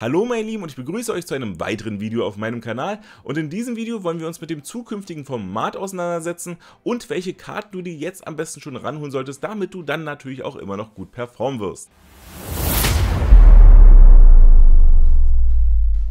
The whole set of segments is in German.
Hallo meine Lieben und ich begrüße euch zu einem weiteren Video auf meinem Kanal und in diesem Video wollen wir uns mit dem zukünftigen Format auseinandersetzen und welche Karten du dir jetzt am besten schon ranholen solltest, damit du dann natürlich auch immer noch gut performen wirst.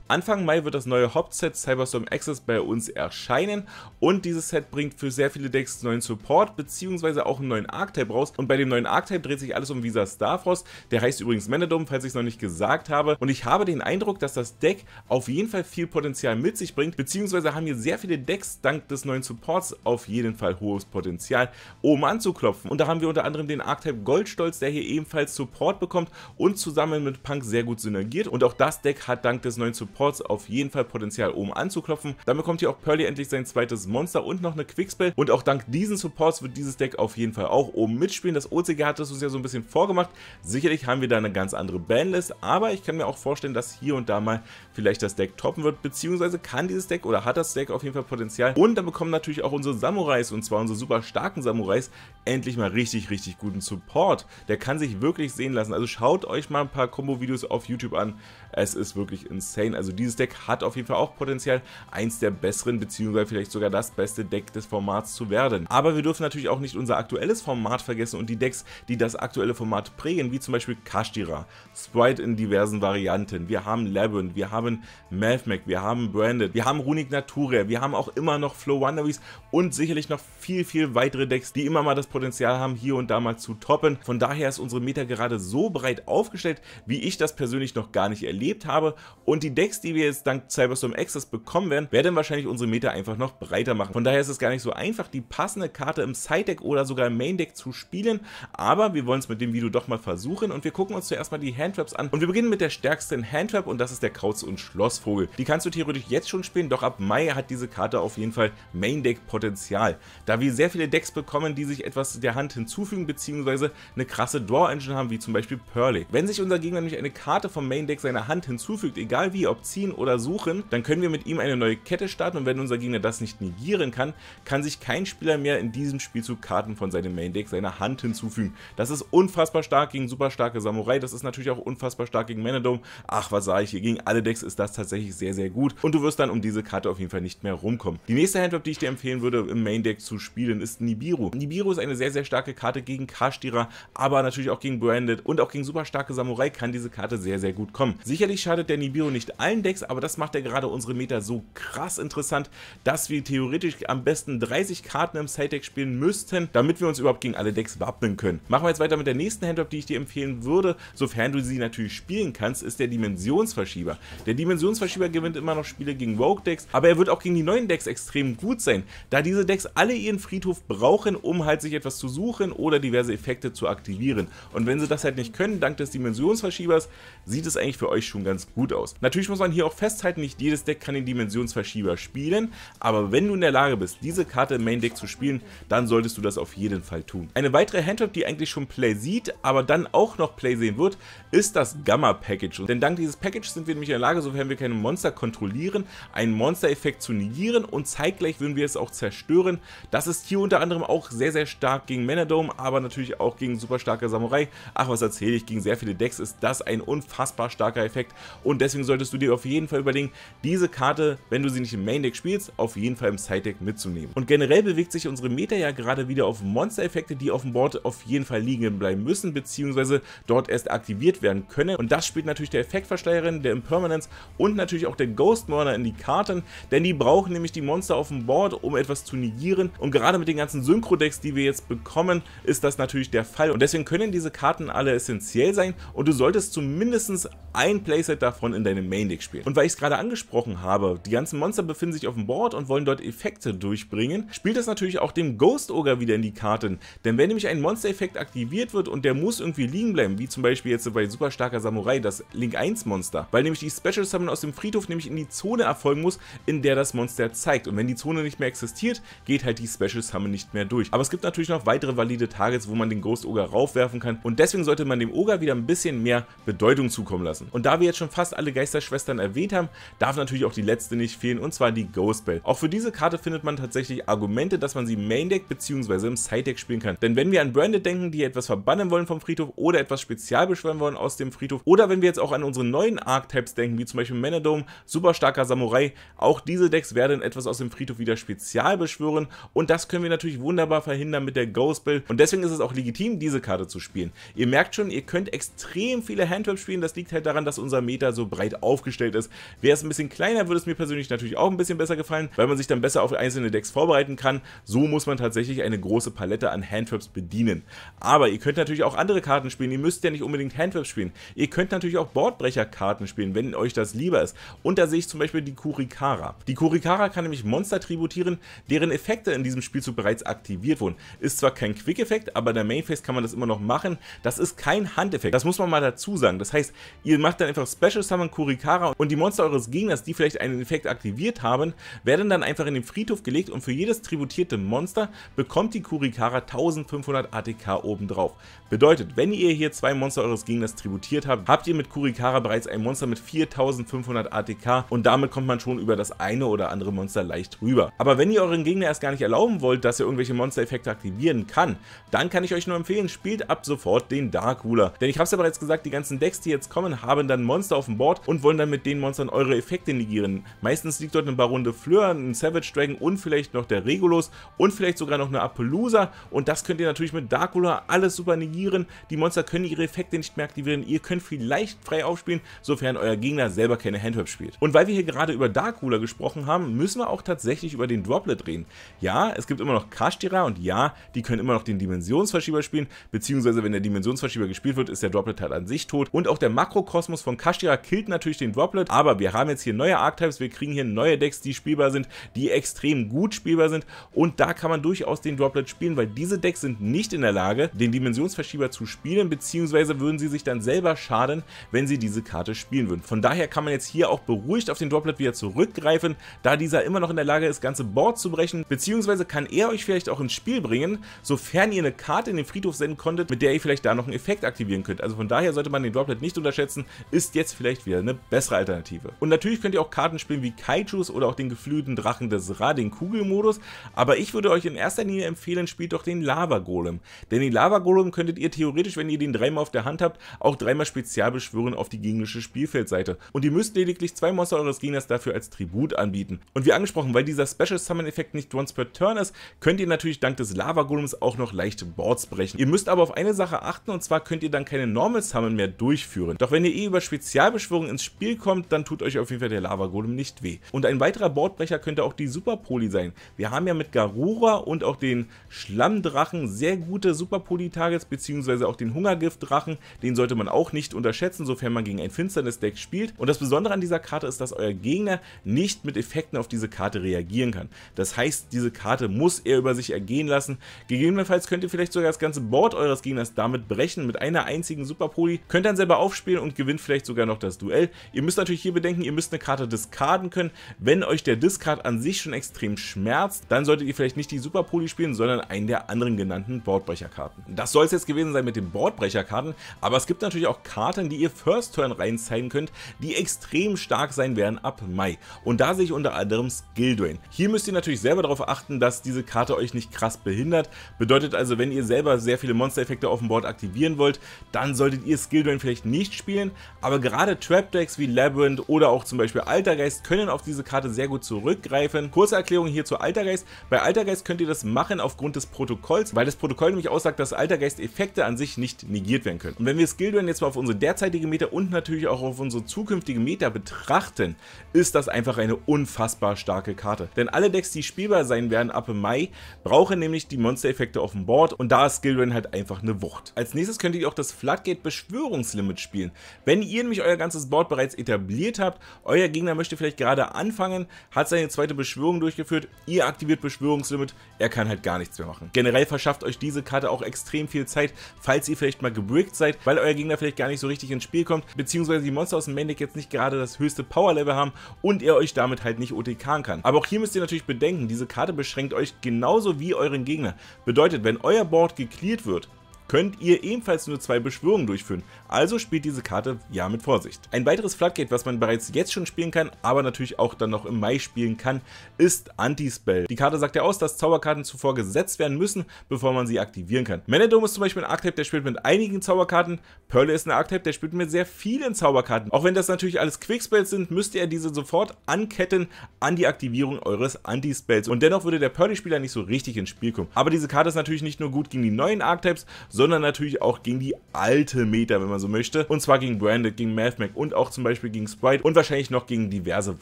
Anfang Mai wird das neue Hauptset Cyberstorm Access bei uns erscheinen und dieses Set bringt für sehr viele Decks neuen Support bzw. auch einen neuen Archetype raus und bei dem neuen Archetype dreht sich alles um Visa Starfrost, der heißt übrigens Manadom, falls ich es noch nicht gesagt habe und ich habe den Eindruck, dass das Deck auf jeden Fall viel Potenzial mit sich bringt bzw. haben hier sehr viele Decks dank des neuen Supports auf jeden Fall hohes Potenzial, um anzuklopfen und da haben wir unter anderem den Archetype Goldstolz, der hier ebenfalls Support bekommt und zusammen mit Punk sehr gut synergiert und auch das Deck hat dank des neuen Supports Ports auf jeden Fall Potenzial oben anzuklopfen. Dann bekommt hier auch Pearly endlich sein zweites Monster und noch eine Quickspell und auch dank diesen Supports wird dieses Deck auf jeden Fall auch oben mitspielen. Das OCG hat das uns ja so ein bisschen vorgemacht. Sicherlich haben wir da eine ganz andere Banlist, aber ich kann mir auch vorstellen, dass hier und da mal vielleicht das Deck toppen wird, beziehungsweise kann dieses Deck oder hat das Deck auf jeden Fall Potenzial. Und dann bekommen natürlich auch unsere Samurais, und zwar unsere super starken Samurais, endlich mal richtig, richtig guten Support. Der kann sich wirklich sehen lassen. Also schaut euch mal ein paar Combo-Videos auf YouTube an. Es ist wirklich insane. Also also dieses Deck hat auf jeden Fall auch Potenzial, eins der besseren bzw. vielleicht sogar das beste Deck des Formats zu werden. Aber wir dürfen natürlich auch nicht unser aktuelles Format vergessen und die Decks, die das aktuelle Format prägen, wie zum Beispiel Kashtira, Sprite in diversen Varianten, wir haben Labyrinth, wir haben Mathmec, wir haben Branded, wir haben Runic Naturia, wir haben auch immer noch Flow Wonderwees und sicherlich noch viel, viel weitere Decks, die immer mal das Potenzial haben, hier und da mal zu toppen. Von daher ist unsere Meta gerade so breit aufgestellt, wie ich das persönlich noch gar nicht erlebt habe und die Decks, Picks, die wir jetzt dank Cyberstorm Access bekommen werden, werden wahrscheinlich unsere Meta einfach noch breiter machen. Von daher ist es gar nicht so einfach, die passende Karte im Side-Deck oder sogar im Main-Deck zu spielen, aber wir wollen es mit dem Video doch mal versuchen und wir gucken uns zuerst mal die Handtraps an. Und wir beginnen mit der stärksten Handtrap und das ist der Krauts- und Schlossvogel. Die kannst du theoretisch jetzt schon spielen, doch ab Mai hat diese Karte auf jeden Fall Main-Deck-Potenzial. Da wir sehr viele Decks bekommen, die sich etwas der Hand hinzufügen, bzw. eine krasse Draw-Engine haben, wie zum Beispiel Pearly. Wenn sich unser Gegner nämlich eine Karte vom Main-Deck seiner Hand hinzufügt, egal wie, ob ziehen oder suchen, dann können wir mit ihm eine neue Kette starten und wenn unser Gegner das nicht negieren kann, kann sich kein Spieler mehr in diesem Spielzug Karten von seinem Main Deck, seiner Hand hinzufügen. Das ist unfassbar stark gegen super starke Samurai, das ist natürlich auch unfassbar stark gegen Manadome. Ach, was sage ich hier, gegen alle Decks ist das tatsächlich sehr, sehr gut und du wirst dann um diese Karte auf jeden Fall nicht mehr rumkommen. Die nächste Handweb, die ich dir empfehlen würde, im Main Deck zu spielen, ist Nibiru. Nibiru ist eine sehr, sehr starke Karte gegen Kashtira, aber natürlich auch gegen Branded und auch gegen super starke Samurai kann diese Karte sehr, sehr gut kommen. Sicherlich schadet der Nibiru nicht allen kleinen Decks, aber das macht ja gerade unsere Meta so krass interessant, dass wir theoretisch am besten 30 Karten im Side-Deck spielen müssten, damit wir uns überhaupt gegen alle Decks wappnen können. Machen wir jetzt weiter mit der nächsten Handop, die ich dir empfehlen würde, sofern du sie natürlich spielen kannst, ist der Dimensionsverschieber. Der Dimensionsverschieber gewinnt immer noch Spiele gegen Rogue-Decks, aber er wird auch gegen die neuen Decks extrem gut sein, da diese Decks alle ihren Friedhof brauchen, um halt sich etwas zu suchen oder diverse Effekte zu aktivieren. Und wenn sie das halt nicht können, dank des Dimensionsverschiebers, sieht es eigentlich für euch schon ganz gut aus. Natürlich muss man man hier auch festhalten, nicht jedes Deck kann den Dimensionsverschieber spielen, aber wenn du in der Lage bist, diese Karte im Main Deck zu spielen, dann solltest du das auf jeden Fall tun. Eine weitere Handjob, die eigentlich schon Play sieht, aber dann auch noch Play sehen wird, ist das Gamma Package. Denn dank dieses Package sind wir nämlich in der Lage, sofern wir keine Monster kontrollieren, einen Monster-Effekt zu negieren und zeitgleich würden wir es auch zerstören. Das ist hier unter anderem auch sehr, sehr stark gegen Manadome, aber natürlich auch gegen super starke Samurai. Ach, was erzähle ich, gegen sehr viele Decks ist das ein unfassbar starker Effekt und deswegen solltest du dir auf jeden Fall überlegen, diese Karte, wenn du sie nicht im Main Deck spielst, auf jeden Fall im Side Deck mitzunehmen. Und generell bewegt sich unsere Meta ja gerade wieder auf Monster-Effekte, die auf dem Board auf jeden Fall liegen bleiben müssen, beziehungsweise dort erst aktiviert werden können. Und das spielt natürlich der Effektversteigerin, der Impermanence und natürlich auch der Ghost Murder in die Karten, denn die brauchen nämlich die Monster auf dem Board, um etwas zu negieren. Und gerade mit den ganzen Synchro-Decks, die wir jetzt bekommen, ist das natürlich der Fall. Und deswegen können diese Karten alle essentiell sein und du solltest zumindest ein Playset davon in deinem Main Deck Weg spielen. Und weil ich es gerade angesprochen habe, die ganzen Monster befinden sich auf dem Board und wollen dort Effekte durchbringen, spielt das natürlich auch dem Ghost Ogre wieder in die Karten. Denn wenn nämlich ein Monster-Effekt aktiviert wird und der muss irgendwie liegen bleiben, wie zum Beispiel jetzt bei Super Starker Samurai, das Link 1 Monster, weil nämlich die Special Summon aus dem Friedhof nämlich in die Zone erfolgen muss, in der das Monster zeigt. Und wenn die Zone nicht mehr existiert, geht halt die Special Summon nicht mehr durch. Aber es gibt natürlich noch weitere valide Targets, wo man den Ghost Ogre raufwerfen kann und deswegen sollte man dem Ogre wieder ein bisschen mehr Bedeutung zukommen lassen. Und da wir jetzt schon fast alle Geisterschwestern dann erwähnt haben, darf natürlich auch die letzte nicht fehlen und zwar die Ghost Bell. Auch für diese Karte findet man tatsächlich Argumente, dass man sie im Main Deck bzw. im Side Deck spielen kann. Denn wenn wir an Branded denken, die etwas verbannen wollen vom Friedhof oder etwas spezial beschwören wollen aus dem Friedhof oder wenn wir jetzt auch an unsere neuen Archetypes denken, wie zum Beispiel Manadome, super starker Samurai, auch diese Decks werden etwas aus dem Friedhof wieder spezial beschwören und das können wir natürlich wunderbar verhindern mit der Ghost Bell und deswegen ist es auch legitim, diese Karte zu spielen. Ihr merkt schon, ihr könnt extrem viele Handtraps spielen, das liegt halt daran, dass unser Meta so breit aufgestellt aufgestellt ist. Wäre es ein bisschen kleiner, würde es mir persönlich natürlich auch ein bisschen besser gefallen, weil man sich dann besser auf einzelne Decks vorbereiten kann. So muss man tatsächlich eine große Palette an Handtraps bedienen. Aber ihr könnt natürlich auch andere Karten spielen. Ihr müsst ja nicht unbedingt Handtraps spielen. Ihr könnt natürlich auch Bordbrecher-Karten spielen, wenn euch das lieber ist. Und da sehe ich zum Beispiel die Kurikara. Die Kurikara kann nämlich Monster tributieren, deren Effekte in diesem Spielzug bereits aktiviert wurden. Ist zwar kein Quick-Effekt, aber in der Mainface kann man das immer noch machen. Das ist kein Handeffekt. Das muss man mal dazu sagen. Das heißt, ihr macht dann einfach Special Summon Kurikara Lager genau. und die Monster eures Gegners, die vielleicht einen Effekt aktiviert haben, werden dann einfach in den Friedhof gelegt und für jedes tributierte Monster bekommt die Kurikara 1500 ATK obendrauf. Bedeutet, wenn ihr hier zwei Monster eures Gegners tributiert habt, habt ihr mit Kurikara bereits ein Monster mit 4500 ATK und damit kommt man schon über das eine oder andere Monster leicht rüber. Aber wenn ihr euren Gegner erst gar nicht erlauben wollt, dass er irgendwelche Monster-Effekte aktivieren kann, dann kann ich euch nur empfehlen, spielt ab sofort den Dark Ruler. Denn ich habe es ja bereits gesagt, die ganzen Decks, die jetzt kommen, haben dann Monster auf dem Board und wollen dann mit mit den Monstern eure Effekte negieren. Meistens liegt dort ein Baron de Fleur, ein Savage Dragon und vielleicht noch der Regulus und vielleicht sogar noch eine Appaloosa und das könnt ihr natürlich mit Darkula alles super negieren. Die Monster können ihre Effekte nicht mehr aktivieren, ihr könnt vielleicht frei aufspielen, sofern euer Gegner selber keine Handweb spielt. Und weil wir hier gerade über Darkula gesprochen haben, müssen wir auch tatsächlich über den Droplet reden. Ja, es gibt immer noch Kashtira und ja, die können immer noch den Dimensionsverschieber spielen, beziehungsweise wenn der Dimensionsverschieber gespielt wird, ist der Droplet halt an sich tot und auch der Makrokosmos von Kashtira killt natürlich den Droplet Droplet, aber wir haben jetzt hier neue Archetypes, wir kriegen hier neue Decks, die spielbar sind, die extrem gut spielbar sind und da kann man durchaus den Droplet spielen, weil diese Decks sind nicht in der Lage, den Dimensionsverschieber zu spielen, beziehungsweise würden sie sich dann selber schaden, wenn sie diese Karte spielen würden. Von daher kann man jetzt hier auch beruhigt auf den Droplet wieder zurückgreifen, da dieser immer noch in der Lage ist, ganze Board zu brechen, beziehungsweise kann er euch vielleicht auch ins Spiel bringen, sofern ihr eine Karte in den Friedhof senden konntet, mit der ihr vielleicht da noch einen Effekt aktivieren könnt. Also von daher sollte man den Droplet nicht unterschätzen, ist jetzt vielleicht wieder eine bessere Alternative. Und natürlich könnt ihr auch Karten spielen wie Kaijus oder auch den geflügelten Drachen des Ra, den Kugelmodus, aber ich würde euch in erster Linie empfehlen, spielt doch den Lava Golem. Denn den Lava Golem könntet ihr theoretisch, wenn ihr den dreimal auf der Hand habt, auch dreimal spezial beschwören auf die gegnerische Spielfeldseite. Und ihr müsst lediglich zwei Monster eures Gegners dafür als Tribut anbieten. Und wie angesprochen, weil dieser Special Summon Effekt nicht once per turn ist, könnt ihr natürlich dank des Lava Golems auch noch leichte Boards brechen. Ihr müsst aber auf eine Sache achten und zwar könnt ihr dann keine Normal Summon mehr durchführen. Doch wenn ihr eh über Spezialbeschwörungen ins Spiel kommt, hinkommt, dann tut euch auf jeden Fall der Lava Golem nicht weh. Und ein weiterer Bordbrecher könnte auch die Super Poli sein. Wir haben ja mit Garura und auch den Schlammdrachen sehr gute Super Poli targets beziehungsweise auch den Hungergiftdrachen. Den sollte man auch nicht unterschätzen, sofern man gegen ein Finsternis-Deck spielt. Und das Besondere an dieser Karte ist, dass euer Gegner nicht mit Effekten auf diese Karte reagieren kann. Das heißt, diese Karte muss er über sich ergehen lassen. Gegebenenfalls könnt ihr vielleicht sogar das ganze Board eures Gegners damit brechen, mit einer einzigen Super Poli. Könnt dann selber aufspielen und gewinnt vielleicht sogar noch das Duell. Ihr müsst natürlich hier bedenken, ihr müsst eine Karte discarden können. Wenn euch der Discard an sich schon extrem schmerzt, dann solltet ihr vielleicht nicht die Super Poly spielen, sondern einen der anderen genannten Boardbrecherkarten. Das soll es jetzt gewesen sein mit den Boardbrecherkarten, aber es gibt natürlich auch Karten, die ihr First Turn reinzeigen könnt, die extrem stark sein werden ab Mai. Und da sehe ich unter anderem Skill Drain. Hier müsst ihr natürlich selber darauf achten, dass diese Karte euch nicht krass behindert. Bedeutet also, wenn ihr selber sehr viele Monster-Effekte auf dem Board aktivieren wollt, dann solltet ihr Skill Drain vielleicht nicht spielen, aber gerade Trap Decks wie Labyrinth oder auch zum Beispiel Altergeist können auf diese Karte sehr gut zurückgreifen. Kurze Erklärung hier zu Altergeist. Bei Altergeist könnt ihr das machen aufgrund des Protokolls, weil das Protokoll nämlich aussagt, dass Altergeist-Effekte an sich nicht negiert werden können. Und wenn wir Skilldrain jetzt mal auf unsere derzeitige Meta und natürlich auch auf unsere zukünftige Meta betrachten, ist das einfach eine unfassbar starke Karte. Denn alle Decks, die spielbar sein werden ab Mai, brauchen nämlich die Monster-Effekte auf dem Board und da ist Skilldrain halt einfach eine Wucht. Als nächstes könnt ihr auch das Floodgate-Beschwörungslimit spielen. Wenn ihr nämlich euer ganzes Board bereits etabliert habt. Euer Gegner möchte vielleicht gerade anfangen, hat seine zweite Beschwörung durchgeführt, ihr aktiviert Beschwörungslimit, er kann halt gar nichts mehr machen. Generell verschafft euch diese Karte auch extrem viel Zeit, falls ihr vielleicht mal gebrickt seid, weil euer Gegner vielleicht gar nicht so richtig ins Spiel kommt, beziehungsweise die Monster aus dem Main Deck jetzt nicht gerade das höchste Power Level haben und er euch damit halt nicht OTKen kann. Aber auch hier müsst ihr natürlich bedenken, diese Karte beschränkt euch genauso wie euren Gegner. Bedeutet, wenn euer Board gecleared wird, könnt ihr ebenfalls nur zwei Beschwörungen durchführen, also spielt diese Karte ja mit Vorsicht. Ein weiteres Floodgate, was man bereits jetzt schon spielen kann, aber natürlich auch dann noch im Mai spielen kann, ist Anti-Spell. Die Karte sagt ja aus, dass Zauberkarten zuvor gesetzt werden müssen, bevor man sie aktivieren kann. Manadome ist zum Beispiel ein Archetype, der spielt mit einigen Zauberkarten, Pearl ist ein Archetype, der spielt mit sehr vielen Zauberkarten. Auch wenn das natürlich alles Quickspells sind, müsst ihr diese sofort anketten an die Aktivierung eures Anti-Spells und dennoch würde der Pearly-Spieler nicht so richtig ins Spiel kommen. Aber diese Karte ist natürlich nicht nur gut gegen die neuen Archetypes, sondern natürlich auch gegen die alte Meta, wenn man so möchte. Und zwar gegen Branded, gegen Mathmac und auch zum Beispiel gegen Sprite und wahrscheinlich noch gegen diverse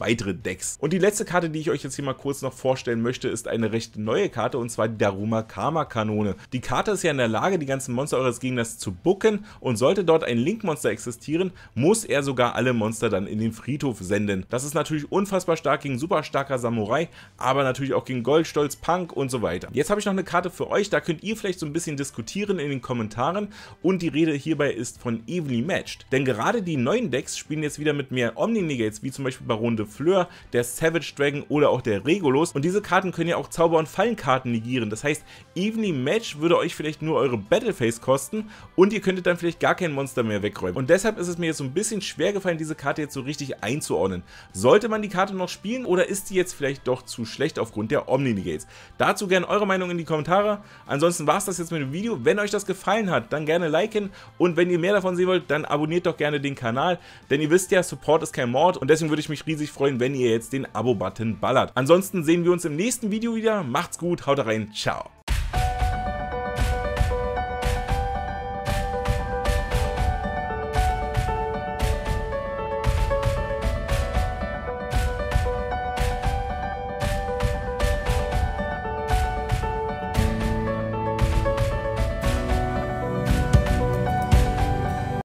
weitere Decks. Und die letzte Karte, die ich euch jetzt hier mal kurz noch vorstellen möchte, ist eine recht neue Karte und zwar die Daruma Karma Kanone. Die Karte ist ja in der Lage, die ganzen Monster eures Gegners zu bucken und sollte dort ein Link-Monster existieren, muss er sogar alle Monster dann in den Friedhof senden. Das ist natürlich unfassbar stark gegen super starker Samurai, aber natürlich auch gegen Goldstolz, Punk und so weiter. Jetzt habe ich noch eine Karte für euch, da könnt ihr vielleicht so ein bisschen diskutieren in den Kommentaren und die Rede hierbei ist von evenly matched. Denn gerade die neuen Decks spielen jetzt wieder mit mehr Omni-Negates, wie zum Beispiel Baron de Fleur, der Savage Dragon oder auch der Regulus. Und diese Karten können ja auch Zauber- und Fallenkarten negieren. Das heißt, evenly Match würde euch vielleicht nur eure Battleface kosten und ihr könntet dann vielleicht gar kein Monster mehr wegräumen. Und deshalb ist es mir jetzt so ein bisschen schwer gefallen, diese Karte jetzt so richtig einzuordnen. Sollte man die Karte noch spielen oder ist die jetzt vielleicht doch zu schlecht aufgrund der Omni-Negates? Dazu gerne eure Meinung in die Kommentare. Ansonsten war es das jetzt mit dem Video. Wenn euch das gefällt, gefallen hat, dann gerne liken und wenn ihr mehr davon sehen wollt, dann abonniert doch gerne den Kanal, denn ihr wisst ja, Support ist kein Mord und deswegen würde ich mich riesig freuen, wenn ihr jetzt den Abo-Button ballert. Ansonsten sehen wir uns im nächsten Video wieder, macht's gut, haut rein, ciao.